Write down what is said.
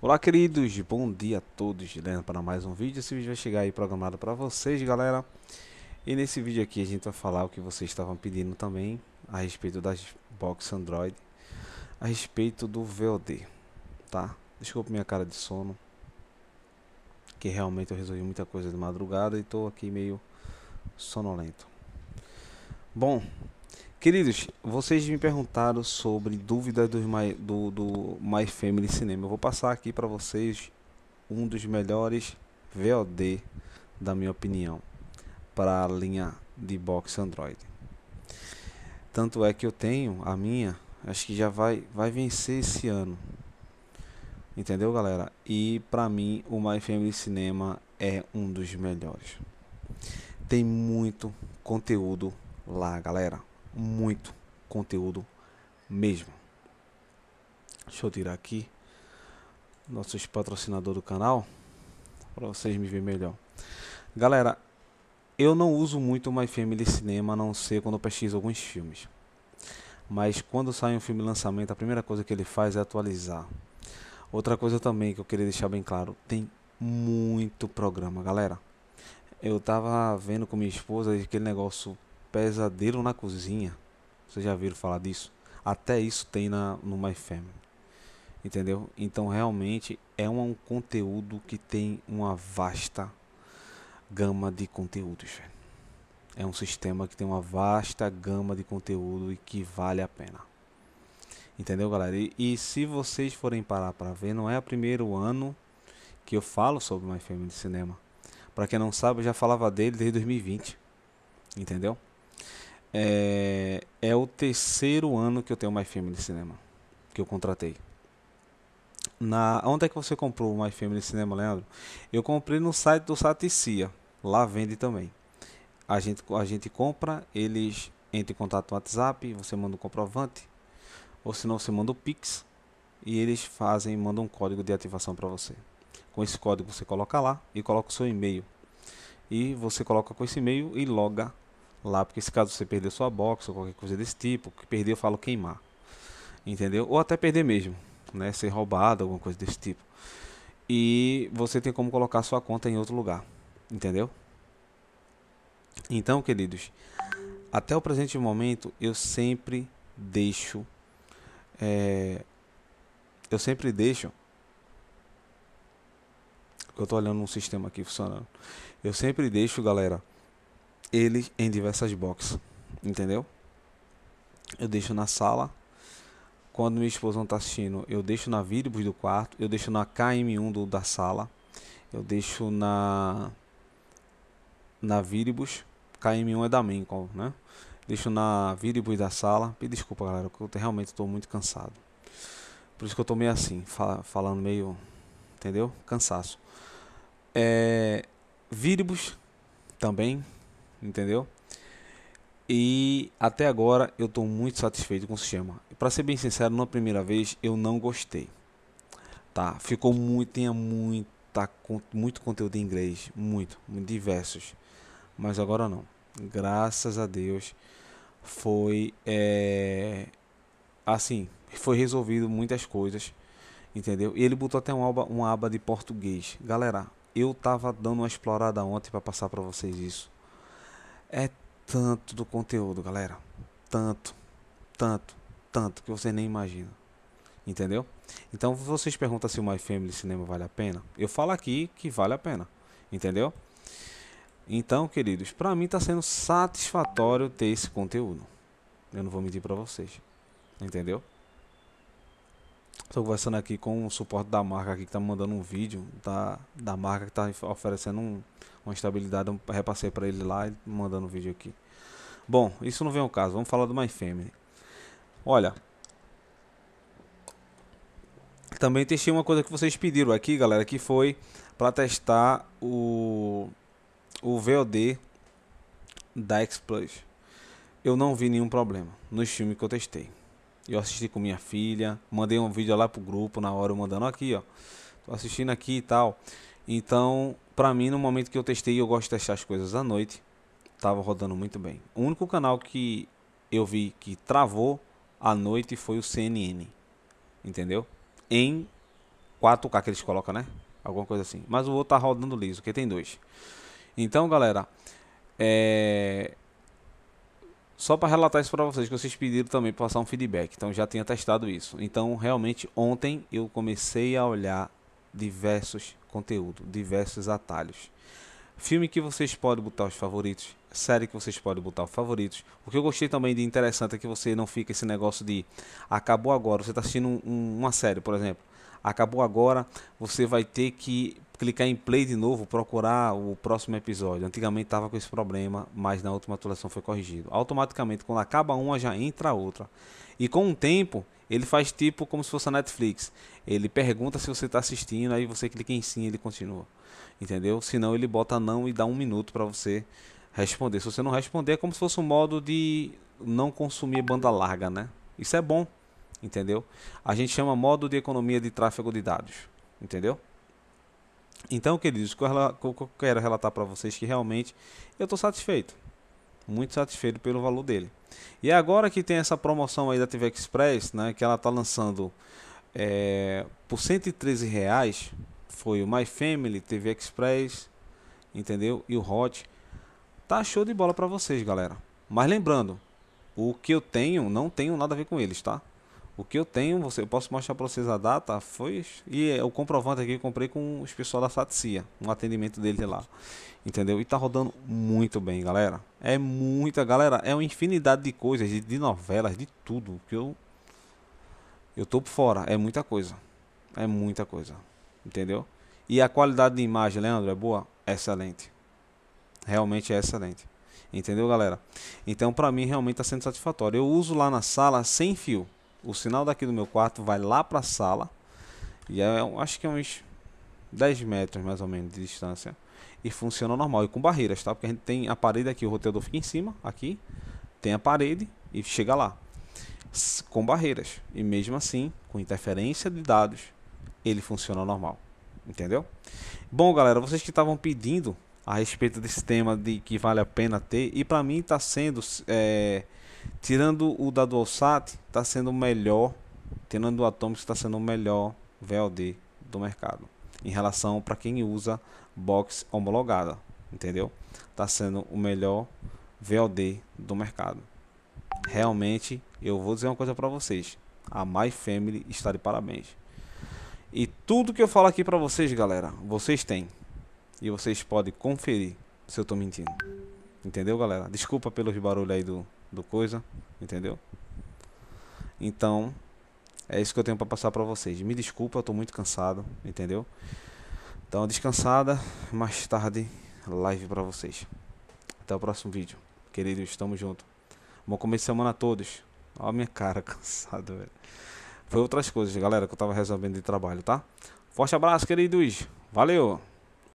Olá, queridos. Bom dia a todos. Lendo para mais um vídeo. Esse vídeo vai chegar aí programado para vocês, galera. E nesse vídeo aqui a gente vai falar o que vocês estavam pedindo também a respeito das box Android, a respeito do VOD, tá? Desculpa minha cara de sono, que realmente eu resolvi muita coisa de madrugada e tô aqui meio sonolento. Bom, Queridos, vocês me perguntaram sobre dúvidas do My, do, do My Family Cinema. Eu vou passar aqui para vocês um dos melhores VOD, da minha opinião, para a linha de box Android. Tanto é que eu tenho a minha, acho que já vai, vai vencer esse ano. Entendeu, galera? E para mim, o My Family Cinema é um dos melhores. Tem muito conteúdo lá, galera muito conteúdo mesmo. Deixa eu tirar aqui nossos patrocinadores do canal para vocês me verem melhor. Galera, eu não uso muito o My Family Cinema, a não ser quando eu pesquiso alguns filmes. Mas quando sai um filme lançamento, a primeira coisa que ele faz é atualizar. Outra coisa também que eu queria deixar bem claro, tem muito programa, galera. Eu tava vendo com minha esposa aquele negócio Pesadelo na cozinha. Vocês já viram falar disso? Até isso tem na, no My Family. Entendeu? Então realmente é um, um conteúdo que tem uma vasta gama de conteúdos. É um sistema que tem uma vasta gama de conteúdo e que vale a pena. Entendeu, galera? E, e se vocês forem parar para ver, não é o primeiro ano que eu falo sobre My Family de cinema. Para quem não sabe, eu já falava dele desde 2020. Entendeu? É, é o terceiro ano que eu tenho o MyFamily Cinema, que eu contratei. Na, onde é que você comprou o MyFamily Cinema, Leandro? Eu comprei no site do Saticia, lá vende também. A gente, a gente compra, eles entram em contato no WhatsApp, você manda um comprovante, ou se não, você manda o Pix, e eles fazem, mandam um código de ativação para você. Com esse código você coloca lá e coloca o seu e-mail. E você coloca com esse e-mail e loga lá, porque se caso você perder sua box ou qualquer coisa desse tipo, que perder eu falo queimar, entendeu? Ou até perder mesmo, né? Ser roubado, alguma coisa desse tipo. E você tem como colocar sua conta em outro lugar, entendeu? Então, queridos, até o presente momento eu sempre deixo, é, eu sempre deixo eu tô olhando um sistema aqui funcionando. Eu sempre deixo, galera, ele em diversas boxes, entendeu? Eu deixo na sala. Quando minha esposa não tá assistindo, eu deixo na Viribus do quarto, eu deixo na KM1 do, da sala, eu deixo na na Viribus, KM1 é da Mencom, né? Deixo na Viribus da sala. Me desculpa, galera, eu realmente estou muito cansado. Por isso que eu tô meio assim, falando meio, entendeu? Cansaço. É, Viribus também entendeu? E até agora eu estou muito satisfeito com o sistema. Para ser bem sincero, na primeira vez eu não gostei. Tá? Ficou muito, tinha muita, muito conteúdo em inglês, muito, muito diversos. Mas agora não. Graças a Deus foi é, assim, foi resolvido muitas coisas, entendeu? E ele botou até uma aba, uma aba de português. Galera, eu tava dando uma explorada ontem para passar para vocês isso é tanto do conteúdo, galera. Tanto, tanto, tanto que você nem imagina. Entendeu? Então vocês perguntam se o My Family Cinema vale a pena. Eu falo aqui que vale a pena. Entendeu? Então, queridos, para mim está sendo satisfatório ter esse conteúdo. Eu não vou mentir para vocês. Entendeu? Estou conversando aqui com o suporte da marca aqui que está mandando um vídeo da, tá, da marca que está oferecendo um, uma estabilidade. Eu repassei para ele lá e mandando um vídeo aqui. Bom, isso não vem ao caso. Vamos falar do MyFeminine. Olha. Também testei uma coisa que vocês pediram aqui, galera, que foi para testar o, o VOD da X Plus. Eu não vi nenhum problema nos filmes que eu testei. Eu assisti com minha filha, mandei um vídeo lá pro grupo na hora, eu mandando aqui, ó. Tô assistindo aqui e tal. Então, pra mim, no momento que eu testei, eu gosto de testar as coisas à noite. Tava rodando muito bem. O único canal que eu vi que travou à noite foi o CNN. Entendeu? Em 4K que eles colocam, né? Alguma coisa assim. Mas o outro tá rodando liso, que tem dois. Então, galera, é só para relatar isso para vocês, que vocês pediram também para passar um feedback, então já tinha testado isso. Então, realmente, ontem eu comecei a olhar diversos conteúdos, diversos atalhos. Filme que vocês podem botar os favoritos, série que vocês podem botar os favoritos. O que eu gostei também de interessante é que você não fica esse negócio de acabou agora, você está assistindo um, uma série, por exemplo acabou agora, você vai ter que clicar em play de novo, procurar o próximo episódio. Antigamente estava com esse problema, mas na última atualização foi corrigido. Automaticamente, quando acaba uma, já entra outra. E com o tempo, ele faz tipo como se fosse a Netflix. Ele pergunta se você está assistindo, aí você clica em sim, ele continua. Entendeu? Senão ele bota não e dá um minuto para você responder. Se você não responder, é como se fosse um modo de não consumir banda larga, né? Isso é bom entendeu? A gente chama modo de economia de tráfego de dados, entendeu? Então, queridos, o que eu quero relatar para vocês é que realmente eu estou satisfeito, muito satisfeito pelo valor dele. E é agora que tem essa promoção aí da TV Express, né, que ela está lançando é, por 113 reais, foi o My Family, TV Express, entendeu? E o Hot, tá show de bola para vocês, galera. Mas lembrando, o que eu tenho não tenho nada a ver com eles, tá? O que eu tenho, você, eu posso mostrar para vocês a data, foi e é o comprovante aqui eu comprei com os pessoal da Satcia, um atendimento dele lá. Entendeu? E tá rodando muito bem, galera. É muita, galera, é uma infinidade de coisas, de, de novelas, de tudo que eu eu tô por fora, é muita coisa. É muita coisa. Entendeu? E a qualidade de imagem, Leandro, é boa? Excelente. Realmente é excelente. Entendeu, galera? Então, para mim realmente tá sendo satisfatório. Eu uso lá na sala sem fio o sinal daqui do meu quarto vai lá para a sala. E é, acho que é uns 10 metros mais ou menos de distância. E funciona normal. E com barreiras, tá? Porque a gente tem a parede aqui, o roteador fica em cima, aqui. Tem a parede e chega lá. Com barreiras. E mesmo assim, com interferência de dados, ele funciona normal. Entendeu? Bom, galera, vocês que estavam pedindo a respeito desse tema de que vale a pena ter. E para mim está sendo... É, Tirando o da DualSat, está sendo o melhor, tirando o Atomics, está sendo o melhor VLD do mercado em relação para quem usa box homologada, entendeu? Está sendo o melhor VLD do mercado. Realmente, eu vou dizer uma coisa para vocês: a My Family está de parabéns. E tudo que eu falo aqui para vocês, galera, vocês têm. E vocês podem conferir se eu estou mentindo. Entendeu, galera? Desculpa pelos barulhos aí do do coisa, entendeu? Então, é isso que eu tenho para passar para vocês. Me desculpa, eu tô muito cansado, entendeu? Então, descansada, mais tarde live para vocês. Até o próximo vídeo. Queridos, tamo junto. Bom começo de semana a todos. Olha a minha cara cansada. velho. Foi outras coisas, galera, que eu tava resolvendo de trabalho, tá? Forte abraço, queridos. Valeu.